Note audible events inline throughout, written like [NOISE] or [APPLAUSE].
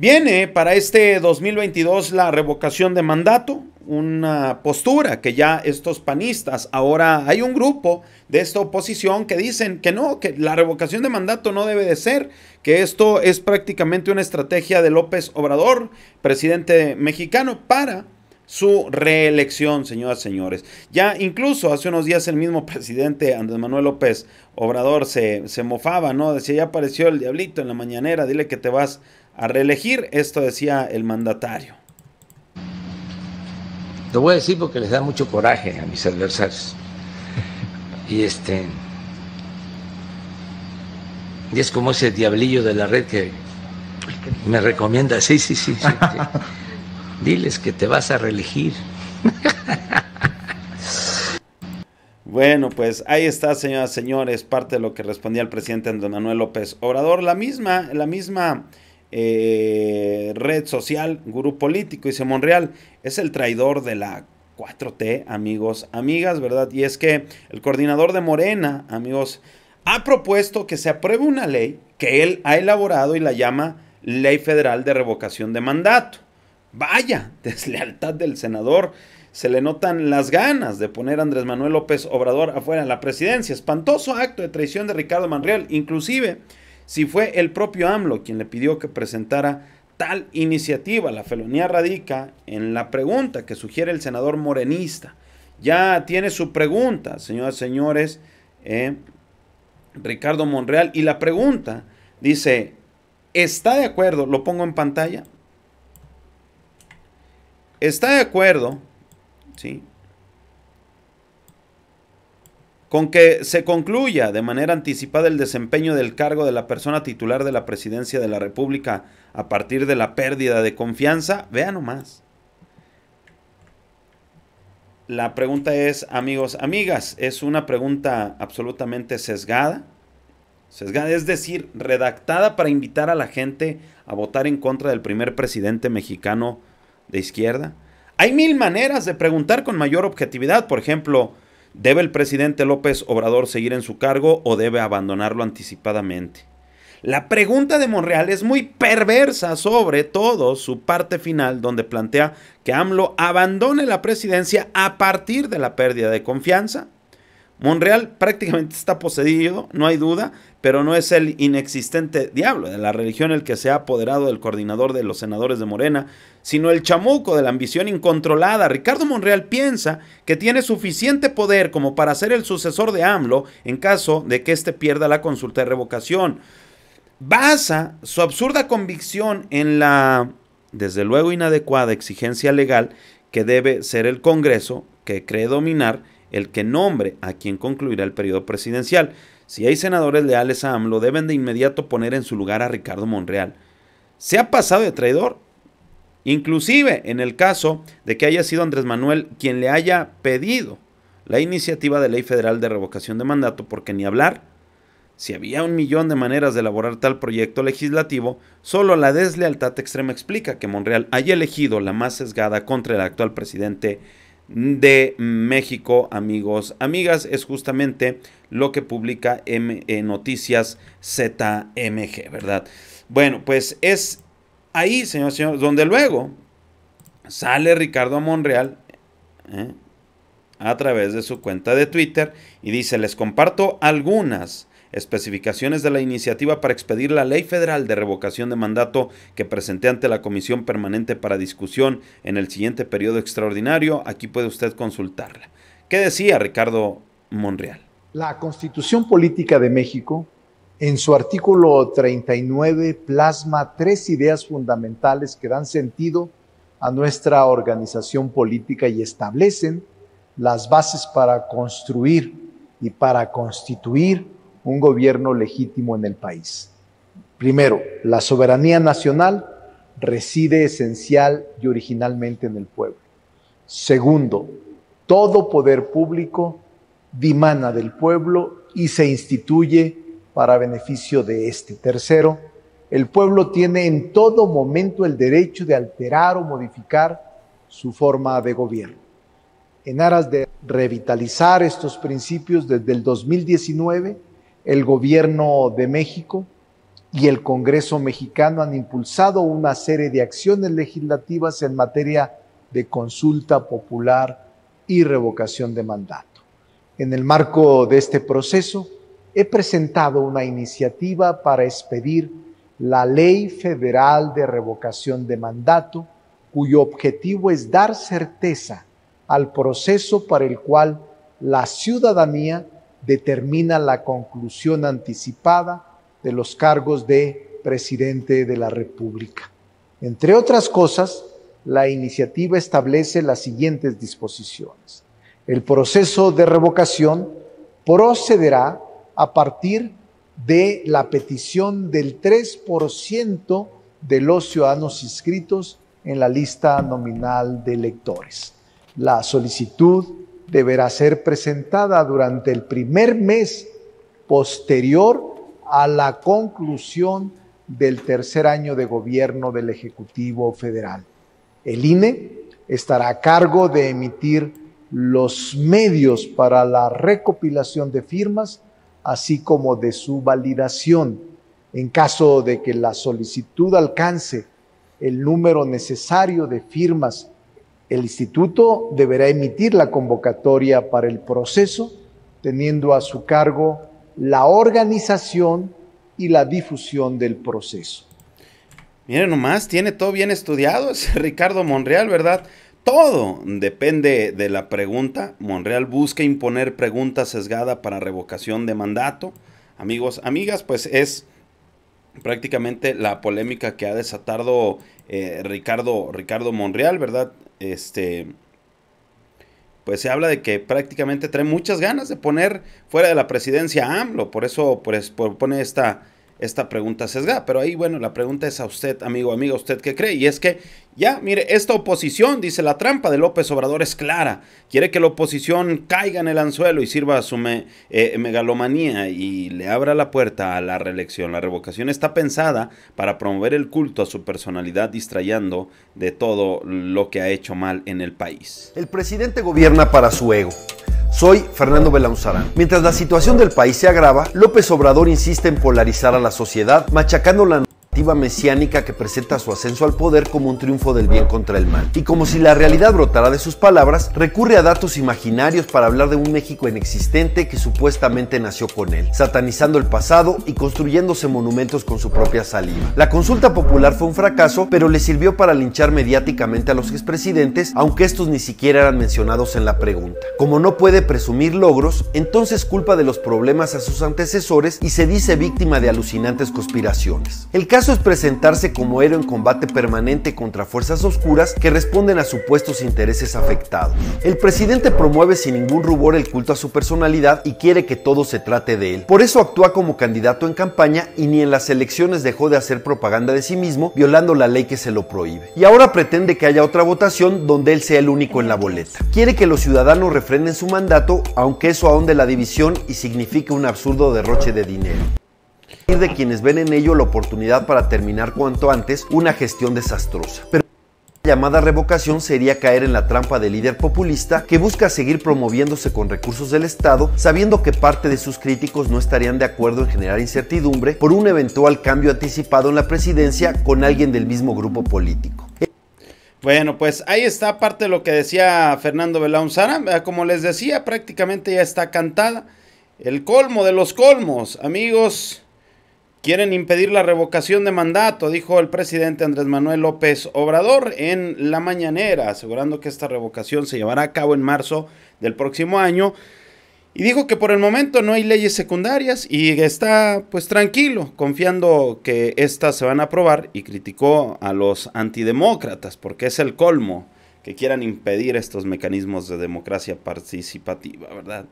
Viene para este 2022 la revocación de mandato, una postura que ya estos panistas, ahora hay un grupo de esta oposición que dicen que no, que la revocación de mandato no debe de ser, que esto es prácticamente una estrategia de López Obrador, presidente mexicano, para su reelección, señoras y señores. Ya incluso hace unos días el mismo [LAUGHS] presidente Andrés Manuel López Obrador se, mofaba, ¿no? Decía, ya apareció el diablito en la mañanera, dile que te vas a reelegir. Esto decía el mandatario. Lo voy a decir porque les da mucho coraje a mis adversarios. Y este. Y es como ese diablillo de la red que me recomienda. Sí, sí, sí. [LAUGHS] Diles que te vas a reelegir. Bueno, pues ahí está, señoras y señores, parte de lo que respondía el presidente Andrés Manuel López Obrador. La misma, la misma eh, red social, gurú político, dice Monreal, es el traidor de la 4T, amigos, amigas, ¿verdad? Y es que el coordinador de Morena, amigos, ha propuesto que se apruebe una ley que él ha elaborado y la llama Ley Federal de Revocación de Mandato. Vaya, [LAUGHS] deslealtad del senador. Se le notan las ganas de poner a Andrés Manuel López Obrador afuera en la presidencia. Espantoso acto de traición de Ricardo Manreal, Inclusive, si fue el propio AMLO quien le pidió que presentara tal iniciativa. La felonía radica en la pregunta que sugiere el senador morenista. Ya tiene su pregunta, señoras y señores, eh, Ricardo Monreal. Y la pregunta dice, ¿está de acuerdo? Lo pongo en pantalla. ¿Está de acuerdo? ¿Sí? con que se concluya de manera anticipada el desempeño del cargo de la persona titular de la presidencia de la República a partir de la pérdida de confianza, vea nomás. La pregunta es, amigos, amigas, es una pregunta absolutamente sesgada. Sesgada, es decir, redactada para invitar a la gente a votar en contra del primer presidente mexicano de izquierda. Hay mil maneras de preguntar con mayor objetividad, por ejemplo, ¿Debe el presidente López Obrador seguir en su cargo o debe abandonarlo anticipadamente? La pregunta de Monreal es muy perversa, sobre todo su parte final, donde plantea que AMLO abandone la presidencia a partir de la pérdida de confianza Monreal prácticamente está poseído, no hay duda, pero no es el inexistente diablo de la religión el que se ha apoderado del coordinador de los senadores de Morena, sino el chamuco de la ambición incontrolada. Ricardo Monreal piensa que tiene suficiente poder como para ser el sucesor de AMLO en caso de que éste pierda la consulta de revocación. Basa su absurda convicción en la, desde luego inadecuada, exigencia legal que debe ser el Congreso que cree dominar el que nombre a quien concluirá el periodo presidencial. Si hay senadores leales a AMLO, deben de inmediato poner en su lugar a Ricardo Monreal. ¿Se ha pasado de traidor? Inclusive en el caso de que haya sido Andrés Manuel quien le haya pedido la iniciativa de ley federal de revocación de mandato, porque ni hablar, si había un millón de maneras de elaborar tal proyecto legislativo, solo la deslealtad extrema explica que Monreal haya elegido la más sesgada contra el actual presidente de México, amigos, amigas, es justamente lo que publica M eh, Noticias ZMG, ¿verdad? Bueno, pues es ahí, señor, señor, donde luego sale Ricardo Monreal ¿eh? a través de su cuenta de Twitter y dice, les comparto algunas especificaciones de la iniciativa para expedir la Ley Federal de Revocación de Mandato que presenté ante la Comisión Permanente para Discusión en el siguiente periodo extraordinario. Aquí puede usted consultarla. ¿Qué decía Ricardo Monreal? La Constitución Política de México, en su artículo 39, plasma tres ideas fundamentales que dan sentido a nuestra organización política y establecen las bases para construir y para constituir un gobierno legítimo en el país. Primero, la soberanía nacional reside esencial y originalmente en el pueblo. Segundo, todo poder público dimana del pueblo y se instituye para beneficio de este. Tercero, el pueblo tiene en todo momento el derecho de alterar o modificar su forma de gobierno. En aras de revitalizar estos principios desde el 2019, el gobierno de México y el Congreso mexicano han impulsado una serie de acciones legislativas en materia de consulta popular y revocación de mandato. En el marco de este proceso, he presentado una iniciativa para expedir la Ley Federal de Revocación de Mandato, cuyo objetivo es dar certeza al proceso para el cual la ciudadanía determina la conclusión anticipada de los cargos de presidente de la República. Entre otras cosas, la iniciativa establece las siguientes disposiciones. El proceso de revocación procederá a partir de la petición del 3% de los ciudadanos inscritos en la lista nominal de electores. La solicitud deberá ser presentada durante el primer mes posterior a la conclusión del tercer año de gobierno del Ejecutivo Federal. El INE estará a cargo de emitir los medios para la recopilación de firmas, así como de su validación. En caso de que la solicitud alcance el número necesario de firmas el instituto deberá emitir la convocatoria para el proceso, teniendo a su cargo la organización y la difusión del proceso. Miren nomás, tiene todo bien estudiado ese [LAUGHS] Ricardo Monreal, ¿verdad? Todo depende de la pregunta. Monreal busca imponer pregunta sesgada para revocación de mandato. Amigos, amigas, pues es prácticamente la polémica que ha desatado eh, Ricardo, Ricardo Monreal, ¿verdad? Este, pues se habla de que prácticamente trae muchas ganas de poner fuera de la presidencia a AMLO, por eso pues, pone esta, esta pregunta sesga Pero ahí, bueno, la pregunta es a usted, amigo, amiga, ¿usted qué cree? Y es que, ya, mire, esta oposición, dice, la trampa de López Obrador es clara. Quiere que la oposición caiga en el anzuelo y sirva a su eh, megalomanía y le abra la puerta a la reelección. La revocación está pensada para promover el culto a su personalidad, distrayendo de todo lo que ha hecho mal en el país. El presidente gobierna para su ego soy Fernando Belauzarán. Mientras la situación del país se agrava, López Obrador insiste en polarizar a la sociedad, machacando la mesiánica que presenta su ascenso al poder como un triunfo del bien contra el mal. Y como si la realidad brotara de sus palabras, recurre a datos imaginarios para hablar de un México inexistente que supuestamente nació con él, satanizando el pasado y construyéndose monumentos con su propia saliva. La consulta popular fue un fracaso, pero le sirvió para linchar mediáticamente a los expresidentes, aunque estos ni siquiera eran mencionados en la pregunta. Como no puede presumir logros, entonces culpa de los problemas a sus antecesores y se dice víctima de alucinantes conspiraciones. El caso es presentarse como héroe en combate permanente contra fuerzas oscuras que responden a supuestos intereses afectados. El presidente promueve sin ningún rubor el culto a su personalidad y quiere que todo se trate de él. Por eso actúa como candidato en campaña y ni en las elecciones dejó de hacer propaganda de sí mismo, violando la ley que se lo prohíbe. Y ahora pretende que haya otra votación donde él sea el único en la boleta. Quiere que los ciudadanos refrenden su mandato, aunque eso ahonde la división y signifique un absurdo derroche de dinero de quienes ven en ello la oportunidad para terminar cuanto antes una gestión desastrosa. Pero la llamada revocación sería caer en la trampa del líder populista que busca seguir promoviéndose con recursos del Estado, sabiendo que parte de sus críticos no estarían de acuerdo en generar incertidumbre por un eventual cambio anticipado en la presidencia con alguien del mismo grupo político. Bueno, pues ahí está parte de lo que decía Fernando Beláunzara. Ah, como les decía, prácticamente ya está cantada. El colmo de los colmos, amigos. Quieren impedir la revocación de mandato, dijo el presidente Andrés Manuel López Obrador en la mañanera, asegurando que esta revocación se llevará a cabo en marzo del próximo año. Y dijo que por el momento no hay leyes secundarias y está pues tranquilo, confiando que estas se van a aprobar y criticó a los antidemócratas porque es el colmo que quieran impedir estos mecanismos de democracia participativa, ¿verdad?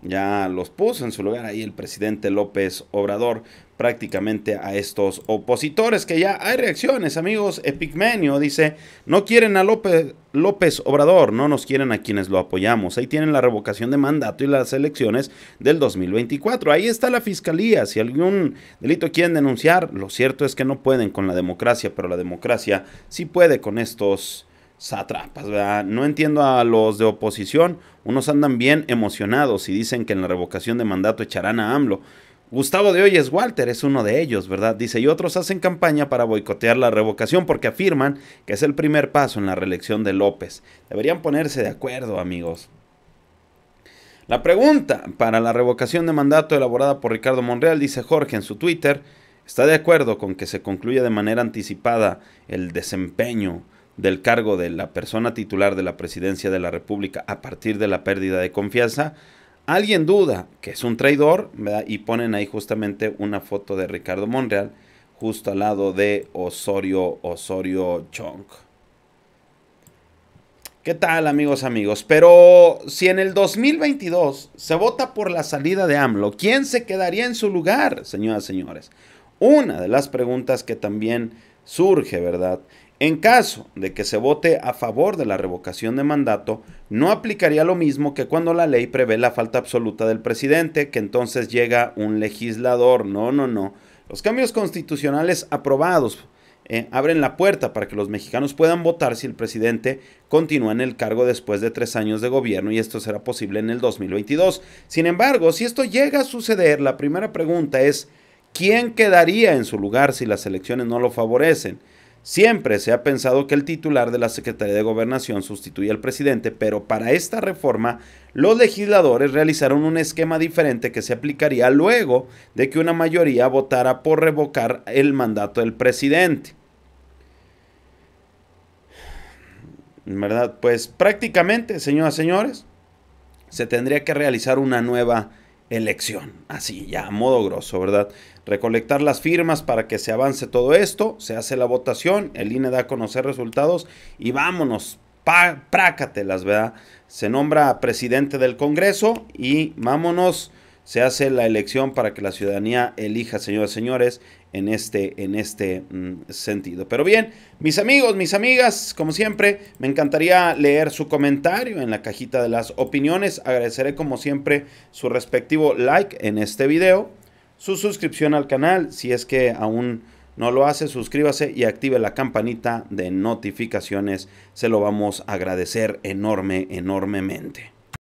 Ya los puso en su lugar ahí el presidente López Obrador prácticamente a estos opositores que ya hay reacciones, amigos. Epigmenio dice, no quieren a López, López Obrador, no nos quieren a quienes lo apoyamos. Ahí tienen la revocación de mandato y las elecciones del 2024. Ahí está la fiscalía. Si algún delito quieren denunciar, lo cierto es que no pueden con la democracia, pero la democracia sí puede con estos satrapas, ¿verdad? No entiendo a los de oposición. Unos andan bien emocionados y dicen que en la revocación de mandato echarán a AMLO. Gustavo de es Walter es uno de ellos, ¿verdad? Dice, y otros hacen campaña para boicotear la revocación porque afirman que es el primer paso en la reelección de López. Deberían ponerse de acuerdo, amigos. La pregunta para la revocación de mandato elaborada por Ricardo Monreal, dice Jorge en su Twitter, está de acuerdo con que se concluya de manera anticipada el desempeño del cargo de la persona titular de la presidencia de la República a partir de la pérdida de confianza, alguien duda que es un traidor, ¿verdad? Y ponen ahí justamente una foto de Ricardo Monreal justo al lado de Osorio Osorio Chong. ¿Qué tal amigos, amigos? Pero si en el 2022 se vota por la salida de AMLO, ¿quién se quedaría en su lugar, señoras y señores? Una de las preguntas que también surge, ¿verdad? En caso de que se vote a favor de la revocación de mandato, no aplicaría lo mismo que cuando la ley prevé la falta absoluta del presidente, que entonces llega un legislador. No, no, no. Los cambios constitucionales aprobados eh, abren la puerta para que los mexicanos puedan votar si el presidente continúa en el cargo después de tres años de gobierno y esto será posible en el 2022. Sin embargo, si esto llega a suceder, la primera pregunta es, ¿quién quedaría en su lugar si las elecciones no lo favorecen? Siempre se ha pensado que el titular de la Secretaría de Gobernación sustituye al presidente, pero para esta reforma los legisladores realizaron un esquema diferente que se aplicaría luego de que una mayoría votara por revocar el mandato del presidente. ¿Verdad? Pues prácticamente, señoras y señores, se tendría que realizar una nueva elección, así ya, a modo grosso, ¿verdad? recolectar las firmas para que se avance todo esto, se hace la votación, el INE da a conocer resultados y vámonos, pa, las ¿verdad? Se nombra presidente del Congreso y vámonos, se hace la elección para que la ciudadanía elija, señores, señores, en este, en este mm, sentido. Pero bien, mis amigos, mis amigas, como siempre, me encantaría leer su comentario en la cajita de las opiniones. Agradeceré como siempre su respectivo like en este video su suscripción al canal. Si es que aún no lo hace, suscríbase y active la campanita de notificaciones. Se lo vamos a agradecer enorme, enormemente.